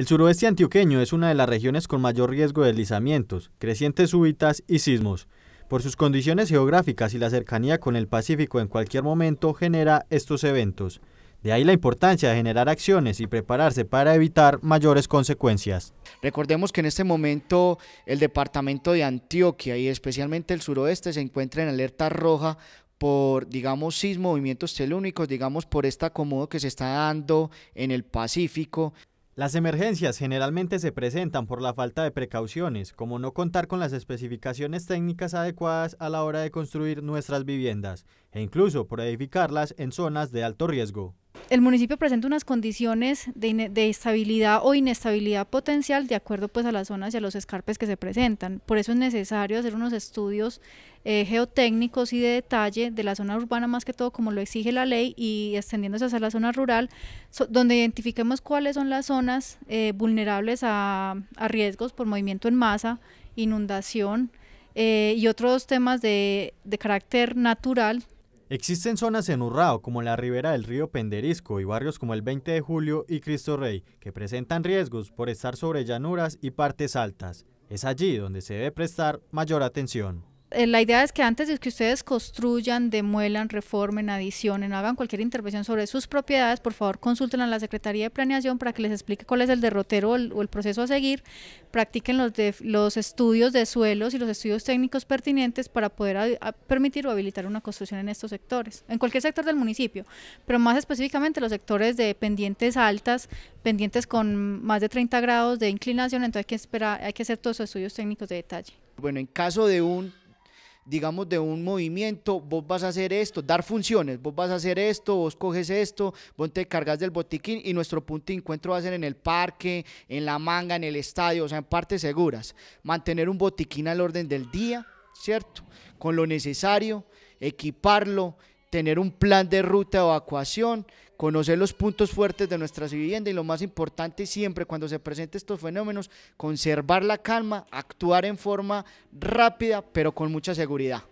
El suroeste antioqueño es una de las regiones con mayor riesgo de deslizamientos, crecientes súbitas y sismos. Por sus condiciones geográficas y la cercanía con el Pacífico en cualquier momento genera estos eventos. De ahí la importancia de generar acciones y prepararse para evitar mayores consecuencias. Recordemos que en este momento el departamento de Antioquia y especialmente el suroeste se encuentra en alerta roja por, digamos, sismo, movimientos telúnicos, digamos, por este acomodo que se está dando en el Pacífico. Las emergencias generalmente se presentan por la falta de precauciones, como no contar con las especificaciones técnicas adecuadas a la hora de construir nuestras viviendas, e incluso por edificarlas en zonas de alto riesgo el municipio presenta unas condiciones de, de, estabilidad o inestabilidad potencial de acuerdo pues a las zonas y a los escarpes que se presentan. Por eso es necesario hacer unos estudios eh, geotécnicos y de detalle de la zona urbana más que todo como lo exige la ley y extendiéndose hacia la zona rural, donde identifiquemos cuáles son las zonas eh, vulnerables a, riesgos por movimiento en masa, inundación, eh, y otros temas de, de, carácter natural Existen zonas en Urrao, como la ribera del río Penderisco y barrios como el 20 de Julio y Cristo Rey, que presentan riesgos por estar sobre llanuras y partes altas. Es allí donde se debe prestar mayor atención. Eh, la idea es que antes de que ustedes construyan, demuelan, reformen, adicionen, hagan cualquier intervención sobre sus propiedades, por favor consulten a la Secretaría de Planeación para que les explique cuál es el derrotero o el, proceso a seguir. Practiquen los, los, estudios de suelos y los estudios técnicos pertinentes para poder permitir o habilitar una construcción en estos sectores, en cualquier sector del municipio, pero más específicamente los sectores de pendientes altas, pendientes con más de 30 grados de inclinación, entonces hay que, esperar, hay que hacer todos los estudios técnicos de detalle. Bueno, en caso de un digamos, de un movimiento, vos vas a hacer esto, dar funciones, vos vas a hacer esto, vos coges esto, vos te cargas del botiquín y nuestro punto de encuentro va a ser en el parque, en la manga, en el estadio, o sea, en partes seguras. Mantener un botiquín al orden del día, ¿cierto? Con lo necesario, equiparlo, tener un plan de ruta de evacuación, conocer los puntos fuertes de nuestra vivienda y lo más importante siempre cuando se presenten estos fenómenos, conservar la calma, actuar en forma rápida pero con mucha seguridad.